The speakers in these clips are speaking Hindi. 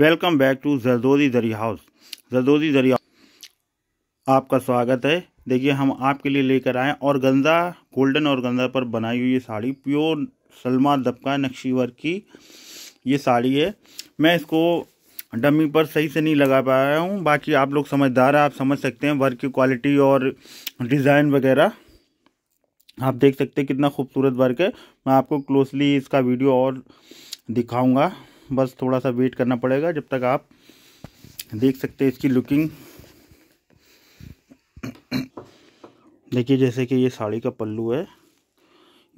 वेलकम बैक टू जरदोजी दरी हाउस जरदोजी दरिया आपका स्वागत है देखिए हम आपके लिए लेकर आए और गंदा गोल्डन और गंदा पर बनाई हुई ये साड़ी प्योर सलमा दबका नक्शी वर्क की ये साड़ी है मैं इसको डमी पर सही से नहीं लगा पा रहा हूँ बाकी आप लोग समझदार हैं आप समझ सकते हैं वर्क की क्वालिटी और डिज़ाइन वगैरह आप देख सकते हैं कितना खूबसूरत वर्क है मैं आपको क्लोजली इसका वीडियो और दिखाऊंगा बस थोड़ा सा वेट करना पड़ेगा जब तक आप देख सकते हैं इसकी लुकिंग देखिए जैसे कि ये साड़ी का पल्लू है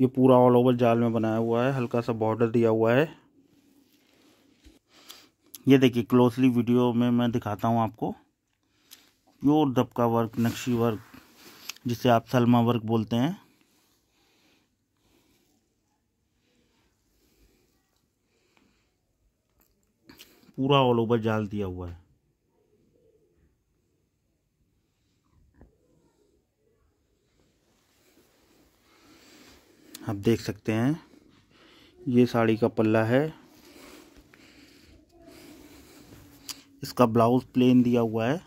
ये पूरा ऑल ओवर जाल में बनाया हुआ है हल्का सा बॉर्डर दिया हुआ है ये देखिए क्लोजली वीडियो में मैं दिखाता हूँ आपको प्योर दबका वर्क नक्शी वर्क जिसे आप सलमा वर्क बोलते हैं पूरा ऑल ओवर जाल दिया हुआ है आप देख सकते हैं ये साड़ी का पल्ला है इसका ब्लाउज प्लेन दिया हुआ है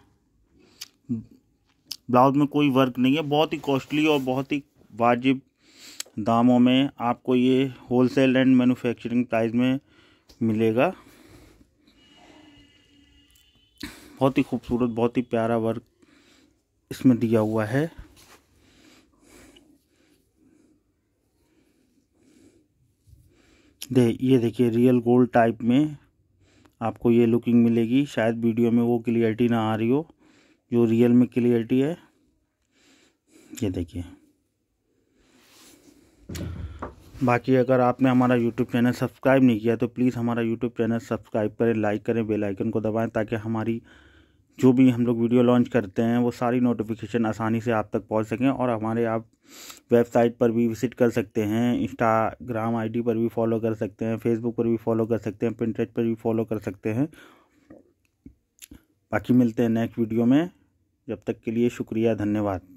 ब्लाउज में कोई वर्क नहीं है बहुत ही कॉस्टली और बहुत ही वाजिब दामों में आपको ये होलसेल एंड मैन्युफैक्चरिंग प्राइस में मिलेगा बहुत ही खूबसूरत बहुत ही प्यारा वर्क इसमें दिया हुआ है दे ये देखिए रियल गोल्ड टाइप में आपको ये लुकिंग मिलेगी शायद वीडियो में वो क्लियरिटी ना आ रही हो जो रियल में क्लियरिटी है ये देखिए बाकी अगर आपने हमारा यूट्यूब चैनल सब्सक्राइब नहीं किया तो प्लीज़ हमारा यूट्यूब चैनल सब्सक्राइब करें लाइक करें बेल आइकन को दबाएं ताकि हमारी जो भी हम लोग वीडियो लॉन्च करते हैं वो सारी नोटिफिकेशन आसानी से आप तक पहुंच सकें और हमारे आप वेबसाइट पर भी विजिट कर सकते हैं इंस्टाग्राम आईडी पर भी फॉलो कर सकते हैं फेसबुक पर भी फॉलो कर सकते हैं प्रिंटेड पर भी फॉलो कर सकते हैं बाकी मिलते हैं नेक्स्ट वीडियो में जब तक के लिए शुक्रिया धन्यवाद